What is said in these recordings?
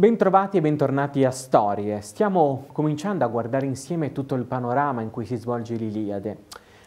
Bentrovati e bentornati a Storie. Stiamo cominciando a guardare insieme tutto il panorama in cui si svolge l'Iliade.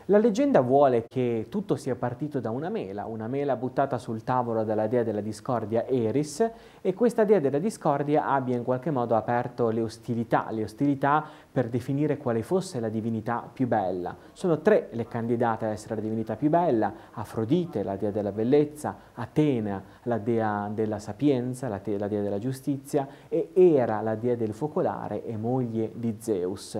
La leggenda vuole che tutto sia partito da una mela, una mela buttata sul tavolo dalla dea della discordia Eris e questa dea della discordia abbia in qualche modo aperto le ostilità, le ostilità per definire quale fosse la divinità più bella. Sono tre le candidate a essere la divinità più bella, Afrodite, la dea della bellezza, Atena, la dea della sapienza, la, la dea della giustizia e Era, la dea del focolare e moglie di Zeus.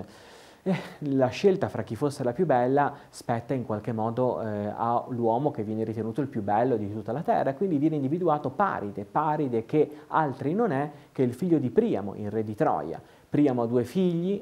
Eh, la scelta fra chi fosse la più bella spetta in qualche modo eh, all'uomo che viene ritenuto il più bello di tutta la terra, quindi viene individuato Paride, Paride che altri non è che il figlio di Priamo, il re di Troia. Priamo ha due figli,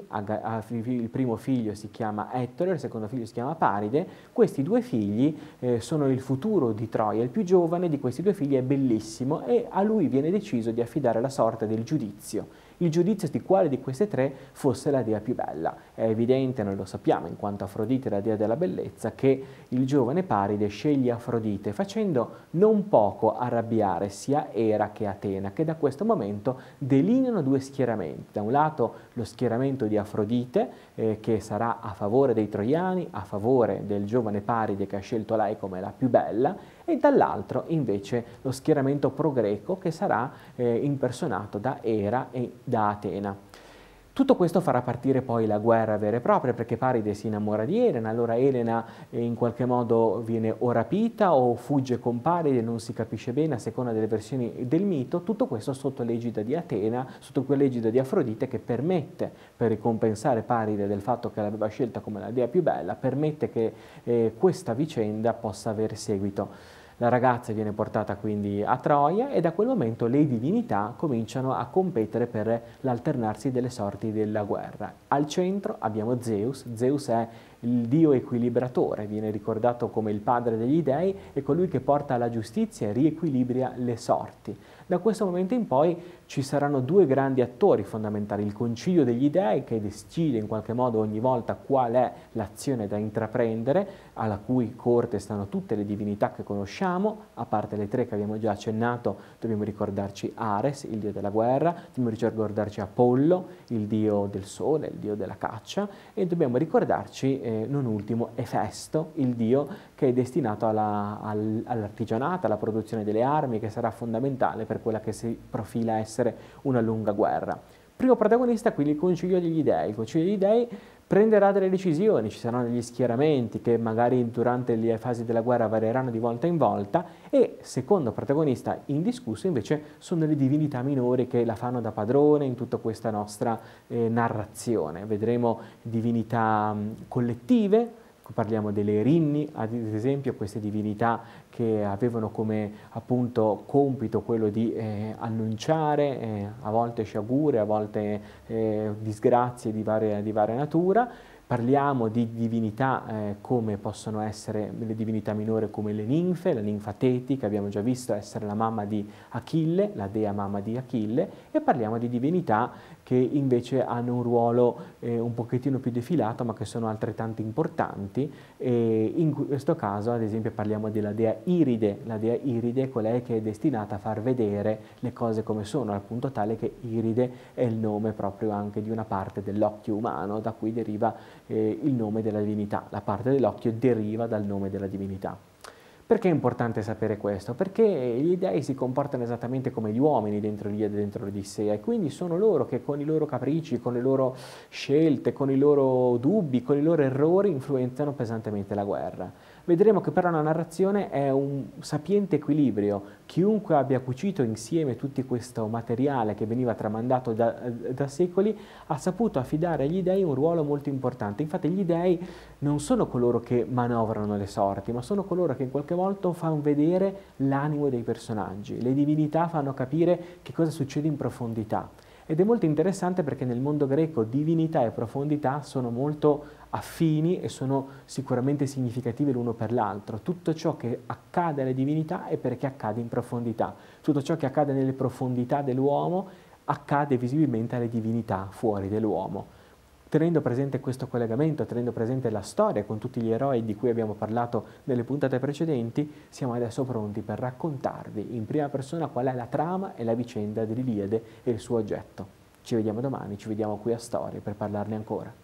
il primo figlio si chiama Ettore, il secondo figlio si chiama Paride, questi due figli eh, sono il futuro di Troia, il più giovane di questi due figli è bellissimo e a lui viene deciso di affidare la sorte del giudizio il giudizio di quale di queste tre fosse la dea più bella. È evidente, noi lo sappiamo, in quanto Afrodite è la dea della bellezza, che il giovane Paride sceglie Afrodite facendo non poco arrabbiare sia Era che Atena, che da questo momento delineano due schieramenti. Da un lato lo schieramento di Afrodite, eh, che sarà a favore dei troiani, a favore del giovane Paride che ha scelto lei come la più bella, e dall'altro invece lo schieramento pro-greco che sarà eh, impersonato da Era e da Atena. Tutto questo farà partire poi la guerra vera e propria perché Paride si innamora di Elena, allora Elena eh, in qualche modo viene o rapita o fugge con Paride, non si capisce bene a seconda delle versioni del mito, tutto questo sotto l'egida di Atena, sotto quell'egida di Afrodite che permette, per ricompensare Paride del fatto che l'aveva scelta come la dea più bella, permette che eh, questa vicenda possa avere seguito. La ragazza viene portata quindi a Troia e da quel momento le divinità cominciano a competere per l'alternarsi delle sorti della guerra. Al centro abbiamo Zeus, Zeus è il dio equilibratore, viene ricordato come il padre degli dei e colui che porta la giustizia e riequilibra le sorti. Da questo momento in poi ci saranno due grandi attori fondamentali, il concilio degli dei che decide in qualche modo ogni volta qual è l'azione da intraprendere, alla cui corte stanno tutte le divinità che conosciamo, a parte le tre che abbiamo già accennato, dobbiamo ricordarci Ares, il dio della guerra, dobbiamo ricordarci Apollo, il dio del sole, il dio della caccia e dobbiamo ricordarci, eh, non ultimo, Efesto, il dio che è destinato all'artigianata, alla, all alla produzione delle armi, che sarà fondamentale per quella che si profila essere una lunga guerra. Primo protagonista quindi il Concilio degli Dei. Il Concilio degli Dei prenderà delle decisioni, ci saranno degli schieramenti che magari durante le fasi della guerra varieranno di volta in volta e secondo protagonista indiscusso invece sono le divinità minori che la fanno da padrone in tutta questa nostra eh, narrazione. Vedremo divinità mh, collettive, Parliamo delle Rinni, ad esempio, queste divinità che avevano come appunto compito quello di eh, annunciare eh, a volte sciagure, a volte eh, disgrazie di varia, di varia natura. Parliamo di divinità eh, come possono essere le divinità minore come le ninfe, la ninfa Teti che abbiamo già visto essere la mamma di Achille, la dea mamma di Achille e parliamo di divinità che invece hanno un ruolo eh, un pochettino più defilato ma che sono altrettanto importanti. E in questo caso ad esempio parliamo della dea Iride, la dea Iride è quella che è destinata a far vedere le cose come sono, al punto tale che Iride è il nome proprio anche di una parte dell'occhio umano da cui deriva eh, il nome della divinità, la parte dell'occhio deriva dal nome della divinità. Perché è importante sapere questo? Perché gli dèi si comportano esattamente come gli uomini dentro l'Iliade e dentro l'Odissea e quindi sono loro che con i loro capricci, con le loro scelte, con i loro dubbi, con i loro errori influenzano pesantemente la guerra vedremo che però la narrazione è un sapiente equilibrio. Chiunque abbia cucito insieme tutto questo materiale che veniva tramandato da, eh, da secoli ha saputo affidare agli dèi un ruolo molto importante. Infatti gli dèi non sono coloro che manovrano le sorti, ma sono coloro che in qualche modo fanno vedere l'animo dei personaggi. Le divinità fanno capire che cosa succede in profondità. Ed è molto interessante perché nel mondo greco divinità e profondità sono molto affini e sono sicuramente significative l'uno per l'altro. Tutto ciò che accade alle divinità è perché accade in profondità. Tutto ciò che accade nelle profondità dell'uomo accade visibilmente alle divinità fuori dell'uomo tenendo presente questo collegamento, tenendo presente la storia con tutti gli eroi di cui abbiamo parlato nelle puntate precedenti, siamo adesso pronti per raccontarvi in prima persona qual è la trama e la vicenda dell'Iliade e il suo oggetto. Ci vediamo domani, ci vediamo qui a Storie per parlarne ancora.